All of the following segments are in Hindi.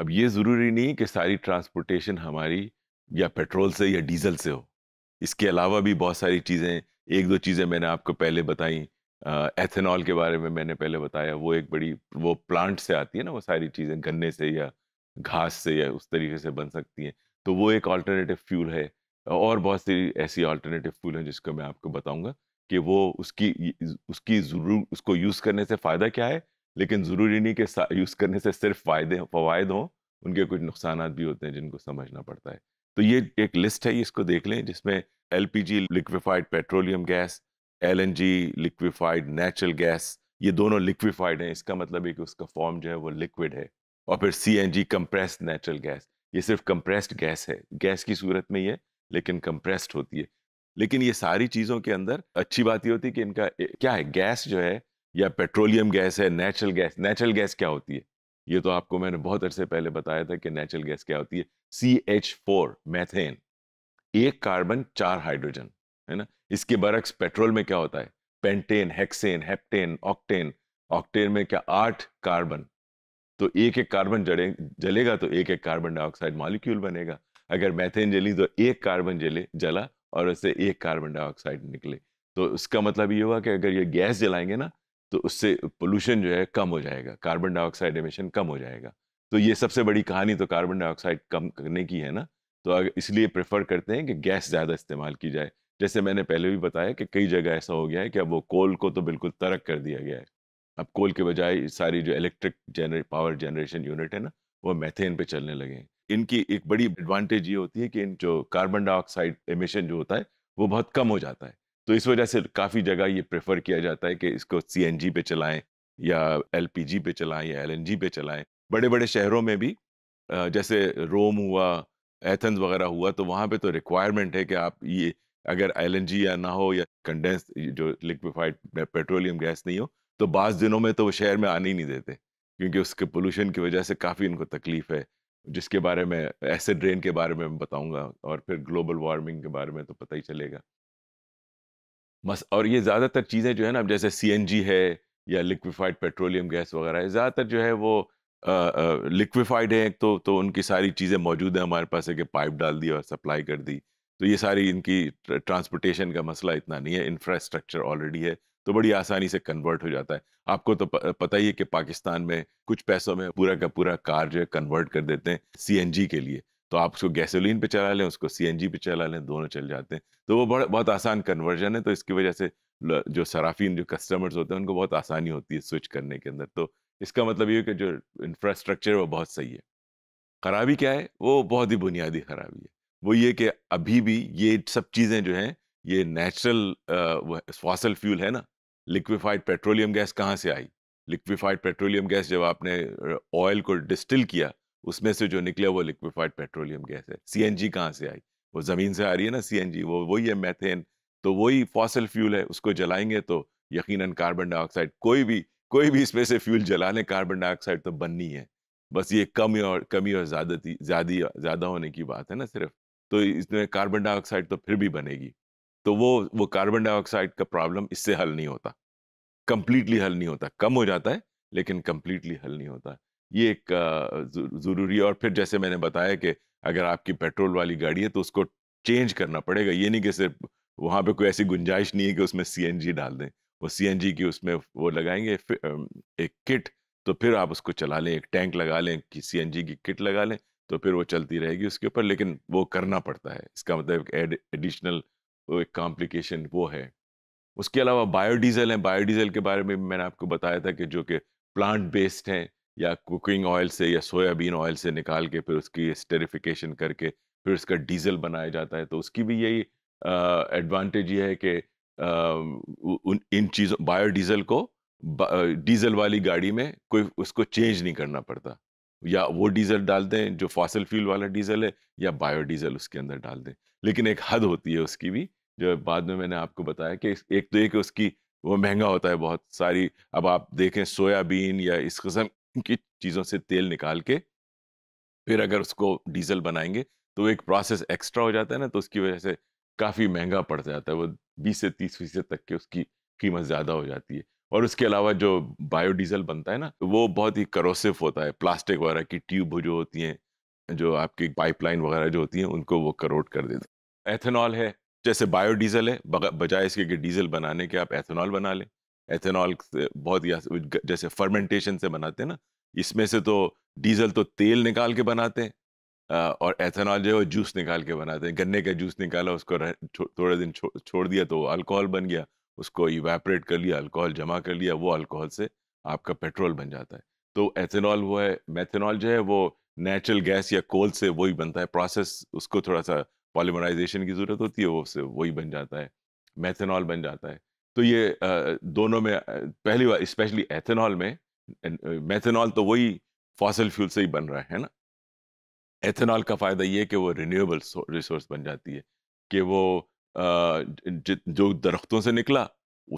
अब ये ज़रूरी नहीं कि सारी ट्रांसपोर्टेशन हमारी या पेट्रोल से या डीजल से हो इसके अलावा भी बहुत सारी चीज़ें एक दो चीज़ें मैंने आपको पहले बताई एथेनॉल के बारे में मैंने पहले बताया वो एक बड़ी वो प्लांट से आती है ना वो सारी चीज़ें गन्ने से या घास से या उस तरीके से बन सकती हैं तो वो एक ऑल्टरनेटिव फ्यूल है और बहुत सी ऐसी ऑल्टरनेटिव फ्यूल हैं जिसको मैं आपको बताऊंगा कि वो उसकी उसकी ज़रूर उसको यूज़ करने से फ़ायदा क्या है लेकिन ज़रूरी नहीं कि यूज़ करने से सिर्फ फ़ायदे फ़वाद हों उनके कुछ नुकसान भी होते हैं जिनको समझना पड़ता है तो ये एक लिस्ट है इसको देख लें जिसमें L P G liquefied petroleum gas L N G liquefied natural gas ये दोनों लिक्विफाइड हैं इसका मतलब है कि उसका फॉर्म जो है वो लिक्विड है और फिर C N G compressed natural gas ये सिर्फ कंप्रेस्ड गैस है गैस की सूरत में ये लेकिन कंप्रेस्ड होती है लेकिन ये सारी चीज़ों के अंदर अच्छी बात ये होती है कि इनका क्या है गैस जो है या पेट्रोलियम गैस है नेचुरल गैस नेचुरल गैस क्या होती है ये तो आपको मैंने बहुत अरसे पहले बताया था कि नेचुरल गैस क्या होती है सी एच फोर मैथेन एक कार्बन चार हाइड्रोजन है ना इसके बरक्स पेट्रोल में क्या होता है pentane hexane heptane octane octane में क्या आठ कार्बन तो एक एक कार्बन जड़े जलेगा तो एक एक कार्बन डाइऑक्साइड मॉलिक्यूल बनेगा अगर मैथेन जली तो एक कार्बन जले जला और उससे एक कार्बन डाइऑक्साइड निकले तो उसका मतलब ये हुआ कि अगर ये गैस जलाएंगे ना तो उससे पोल्यूशन जो है कम हो जाएगा कार्बन डाइऑक्साइड एमिशन कम हो जाएगा तो ये सबसे बड़ी कहानी तो कार्बन डाइऑक्साइड कम करने की है ना तो इसलिए प्रेफर करते हैं कि गैस ज़्यादा इस्तेमाल की जाए जैसे मैंने पहले भी बताया कि कई जगह ऐसा हो गया है कि अब वो कोल को तो बिल्कुल तरक कर दिया गया है अब कोल के बजाय सारी जो इलेक्ट्रिक जनरे पावर जनरेशन यूनिट है ना वो मैथेन पे चलने लगे हैं इनकी एक बड़ी एडवांटेज ये होती है कि इन जो कार्बन डाइऑक्साइड एमिशन जो होता है वो बहुत कम हो जाता है तो इस वजह से काफ़ी जगह ये प्रेफर किया जाता है कि इसको सी पे चलाएं या एल पे चलाएं या एल पे चलाएं बड़े बड़े शहरों में भी जैसे रोम हुआ एथेंस वगैरह हुआ तो वहाँ पे तो रिक्वायरमेंट है कि आप ये अगर एल या ना हो या कंडेंस जो लिक्विफाइड पेट्रोलियम गैस नहीं हो तो बास दिनों में तो वो शहर में आने ही नहीं देते क्योंकि उसके पोल्यूशन की वजह से काफ़ी उनको तकलीफ है जिसके बारे में एसिड रेन के बारे में बताऊंगा और फिर ग्लोबल वार्मिंग के बारे में तो पता ही चलेगा मस और ये ज़्यादातर चीज़ें जो है ना अब जैसे सी है या लिक्विफाइड पेट्रोलियम गैस वगैरह ज़्यादातर जो है वो लिक्विफाइड है तो तो उनकी सारी चीज़ें मौजूद हैं हमारे पास है कि पाइप डाल दी और सप्लाई कर दी तो ये सारी इनकी ट्रांसपोर्टेशन का मसला इतना नहीं है इंफ्रास्ट्रक्चर ऑलरेडी है तो बड़ी आसानी से कन्वर्ट हो जाता है आपको तो पता ही है कि पाकिस्तान में कुछ पैसों में पूरा का पूरा कार जो है कन्वर्ट कर देते हैं जी के लिए तो आप उसको गैसोलीन पे चला लें उसको सीएनजी पे चला लें दोनों चल जाते हैं तो वो बड़ा बहुत आसान कन्वर्जन है तो इसकी वजह से जो सराफीन जो कस्टमर्स होते हैं उनको बहुत आसानी होती है स्विच करने के अंदर तो इसका मतलब ये कि जो इंफ्रास्ट्रक्चर वो बहुत सही है खराबी क्या है वो बहुत ही बुनियादी खराबी है वो ये कि अभी भी ये सब चीज़ें जो हैं ये नेचुरल फॉसल फ्यूल है ना लिक्विफाइड पेट्रोलियम गैस कहाँ से आई लिक्विफाइड पेट्रोलियम गैस जब आपने ऑयल को डिस्टिल किया उसमें से जो निकले वो लिक्विफाइड पेट्रोलियम गैस है सी एन जी कहाँ से आई वो ज़मीन से आ रही है ना सी एन जी वो वही है मैथेन तो वही फॉसल फ्यूल है उसको जलाएंगे तो यकीन कार्बन डाइऑक्साइड कोई भी कोई भी इसमें से फ्यूल जला लें कार्बन डाइऑक्साइड तो बननी है बस ये कमी और कमी और ज्यादा ज़्यादा ज़्यादा होने की बात है ना सिर्फ तो इसमें कार्बन डाइऑक्साइड तो फिर भी बनेगी तो वो वो कार्बन डाइऑक्साइड का प्रॉब्लम इससे हल नहीं होता कंप्लीटली हल नहीं होता कम हो जाता है लेकिन कंप्लीटली हल नहीं होता ये एक ज़रूरी है और फिर जैसे मैंने बताया कि अगर आपकी पेट्रोल वाली गाड़ी है तो उसको चेंज करना पड़ेगा ये नहीं कि सिर्फ वहाँ पे कोई ऐसी गुंजाइश नहीं है कि उसमें सी डाल दें वो सी की उसमें वो लगाएंगे एक किट तो फिर आप उसको चला लें एक टैंक लगा लें कि सी की किट लगा लें तो फिर वो चलती रहेगी उसके ऊपर लेकिन वो करना पड़ता है इसका मतलब एडिशनल एक कॉम्प्लिकेशन वो है उसके अलावा बायोडीज़ल है बायोडीज़ल के बारे में मैंने आपको बताया था कि जो कि प्लांट बेस्ड हैं या कुकिंग ऑयल से या सोयाबीन ऑयल से निकाल के फिर उसकी स्टेरिफिकेशन करके फिर उसका डीजल बनाया जाता है तो उसकी भी यही एडवांटेज ये है कि इन चीज़ों बायो डीजल को डीजल वाली गाड़ी में कोई उसको चेंज नहीं करना पड़ता या वो डीजल डाल दें जो फॉसल फ्यूल वाला डीजल है या बायो डीजल उसके अंदर डाल दें लेकिन एक हद होती है उसकी भी जो बाद में मैंने आपको बताया कि एक तो एक उसकी वो महंगा होता है बहुत सारी अब आप देखें सोयाबीन या इस किस्म की चीज़ों से तेल निकाल के फिर अगर उसको डीजल बनाएंगे तो एक प्रोसेस एक्स्ट्रा हो जाता है ना तो उसकी वजह से काफ़ी महंगा पड़ जाता है वो बीस से तीस फीसद तक की उसकी कीमत ज़्यादा हो जाती है और उसके अलावा जो बायोडीजल बनता है ना वो बहुत ही करोसिव होता है प्लास्टिक वगैरह की ट्यूब जो होती हैं जो आपकी पाइपलाइन वगैरह जो होती हैं उनको वो करोट कर देते एथेनॉल है जैसे बायोडीजल है बजाय इसके कि डीजल बनाने के आप एथेनॉल बना लें एथेनॉल बहुत जैसे फर्मेंटेशन से बनाते हैं ना इसमें से तो डीजल तो तेल निकाल के बनाते हैं और एथेनॉल जो है जूस निकाल के बनाते हैं गन्ने का जूस निकाला उसको थोड़े दिन छो, छोड़ दिया तो अल्कोहल बन गया उसको इवेपरेट कर लिया अल्कोहल जमा कर लिया वो अल्कोहल से आपका पेट्रोल बन जाता है तो एथेनॉल वो है मैथेनॉल जो है वो नेचुरल गैस या कोल से वही बनता है प्रोसेस उसको थोड़ा सा पॉलीमराइजेशन की ज़रूरत होती है वो उससे वही बन जाता है मैथेनॉल बन जाता है तो ये दोनों में पहली बार स्पेशली एथेनॉल में मेथेनॉल तो वही फॉसल फ्यूल से ही बन रहा है ना एथेनॉल का फ़ायदा ये है कि वो रिन्यूएबल रिसोर्स बन जाती है कि वो जो दरख्तों से निकला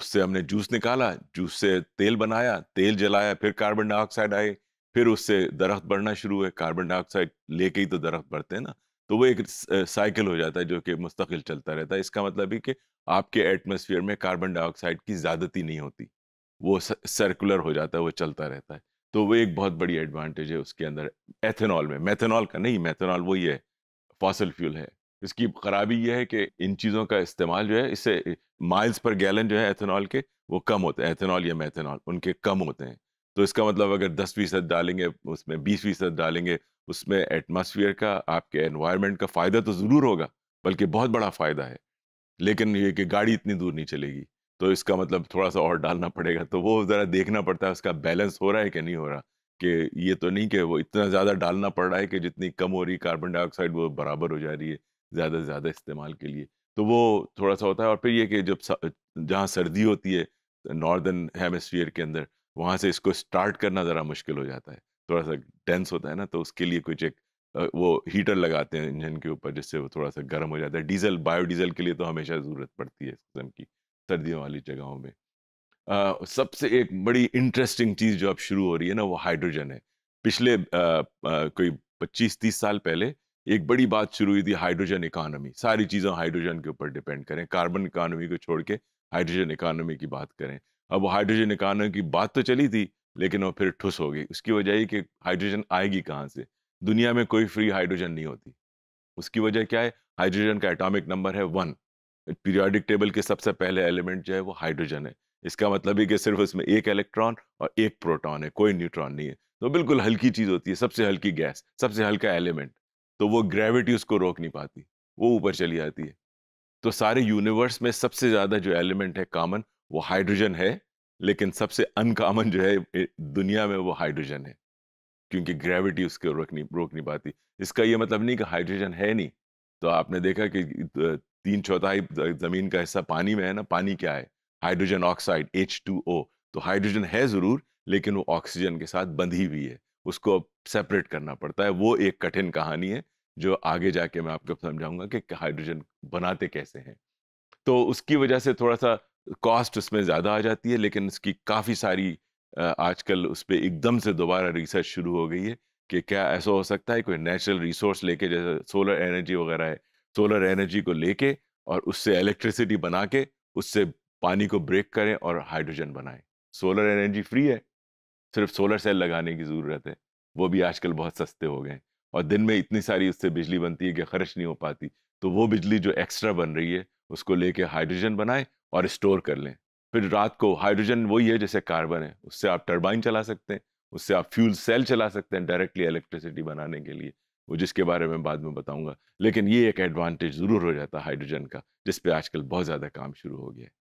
उससे हमने जूस निकाला जूस से तेल बनाया तेल जलाया फिर कार्बन डाइऑक्साइड आए फिर उससे दरख्त बढ़ना शुरू हुए कार्बन डाइऑक्साइड लेके ही तो दरख्त बढ़ते हैं ना तो वो एक साइकिल हो जाता है जो कि मुस्तकिल चलता रहता है इसका मतलब है कि आपके एटमोसफियर में कार्बन डाइऑक्साइड की ज़्यादती नहीं होती वो सर्कुलर हो जाता है वो चलता रहता है तो वो एक बहुत बड़ी एडवांटेज है उसके अंदर एथेनॉल में मैथेनॉल का नहीं मैथेनॉल वही है फॉसल फ्यूल है इसकी खराबी यह है कि इन चीज़ों का इस्तेमाल जो है इससे माइल्स पर गैलन जो है एथेनॉल के वो कम होते हैं एथेनॉल या मैथेनॉल उनके कम होते हैं तो इसका मतलब अगर दस फीसद डालेंगे उसमें बीस फीसद डालेंगे उसमें एटमॉस्फेयर का आपके एनवायरनमेंट का फ़ायदा तो ज़रूर होगा बल्कि बहुत बड़ा फ़ायदा है लेकिन ये कि गाड़ी इतनी दूर नहीं चलेगी तो इसका मतलब थोड़ा सा और डालना पड़ेगा तो वो ज़रा देखना पड़ता है उसका बैलेंस हो रहा है कि नहीं हो रहा कि ये तो नहीं कि वो इतना ज़्यादा डालना पड़ रहा है कि जितनी कम हो रही कार्बन डाइऑक्साइड वो बराबर हो जा रही है ज़्यादा से ज़्यादा इस्तेमाल के लिए तो वो थोड़ा सा होता है और फिर ये कि जब जहाँ सर्दी होती है नॉर्दर्न हेमस्फीयर के अंदर वहाँ से इसको स्टार्ट करना ज़रा मुश्किल हो जाता है थोड़ा सा डेंस होता है ना तो उसके लिए कुछ एक वो हीटर लगाते हैं इंजन के ऊपर जिससे वो थोड़ा सा गर्म हो जाता है डीजल बायोडीजल के लिए तो हमेशा ज़रूरत पड़ती है इस किस्म की सर्दियों वाली जगहों में सबसे एक बड़ी इंटरेस्टिंग चीज़ जो अब शुरू हो रही है ना वो हाइड्रोजन है पिछले आ, आ, कोई पच्चीस तीस साल पहले एक बड़ी बात शुरू हुई थी हाइड्रोजन इकानमी सारी चीज़ें हाइड्रोजन के ऊपर डिपेंड करें कार्बन इकानमी को छोड़ के हाइड्रोजन इकानमी की बात करें अब वो हाइड्रोजन इकानमी की बात तो चली थी लेकिन वो फिर ठुस होगी उसकी वजह ये कि हाइड्रोजन आएगी कहाँ से दुनिया में कोई फ्री हाइड्रोजन नहीं होती उसकी वजह क्या है हाइड्रोजन का एटॉमिक नंबर है वन पीरियोडिक टेबल के सबसे पहले एलिमेंट जो है वो हाइड्रोजन है इसका मतलब है कि सिर्फ उसमें एक इलेक्ट्रॉन और एक प्रोटॉन है कोई न्यूट्रॉन नहीं है तो बिल्कुल हल्की चीज़ होती है सबसे हल्की गैस सबसे हल्का एलिमेंट तो वो ग्रेविटी उसको रोक नहीं पाती वो ऊपर चली जाती है तो सारे यूनिवर्स में सबसे ज़्यादा जो एलिमेंट है कॉमन वो हाइड्रोजन है लेकिन सबसे अनकॉमन जो है दुनिया में वो हाइड्रोजन है क्योंकि ग्रेविटी उसको रोक नहीं रोक नहीं पाती इसका ये मतलब नहीं कि हाइड्रोजन है नहीं तो आपने देखा कि तीन चौथाई ज़मीन का हिस्सा पानी में है ना पानी क्या है हाइड्रोजन ऑक्साइड एच तो हाइड्रोजन है ज़रूर लेकिन वो ऑक्सीजन के साथ बंधी हुई है उसको सेपरेट करना पड़ता है वो एक कठिन कहानी है जो आगे जाके मैं आपको समझाऊंगा कि हाइड्रोजन बनाते कैसे हैं तो उसकी वजह से थोड़ा सा कॉस्ट उसमें ज़्यादा आ जाती है लेकिन इसकी काफ़ी सारी आजकल उस पर एकदम से दोबारा रिसर्च शुरू हो गई है कि क्या ऐसा हो सकता है कोई नेचुरल रिसोर्स लेके जैसे सोलर एनर्जी वगैरह है सोलर एनर्जी को लेके और उससे इलेक्ट्रिसिटी बना के उससे पानी को ब्रेक करें और हाइड्रोजन बनाएं सोलर एनर्जी फ्री है सिर्फ सोलर सेल लगाने की ज़रूरत है वो भी आजकल बहुत सस्ते हो गए हैं और दिन में इतनी सारी उससे बिजली बनती है कि खर्च नहीं हो पाती तो वो बिजली जो एक्स्ट्रा बन रही है उसको लेके हाइड्रोजन बनाएं और स्टोर कर लें फिर रात को हाइड्रोजन वही है जैसे कार्बन है उससे आप टर्बाइन चला सकते हैं उससे आप फ्यूल सेल चला सकते हैं डायरेक्टली इलेक्ट्रिसिटी बनाने के लिए वो जिसके बारे में बाद में बताऊंगा लेकिन ये एक एडवांटेज ज़रूर हो जाता है हाइड्रोजन का जिस पे आजकल बहुत ज़्यादा काम शुरू हो गया है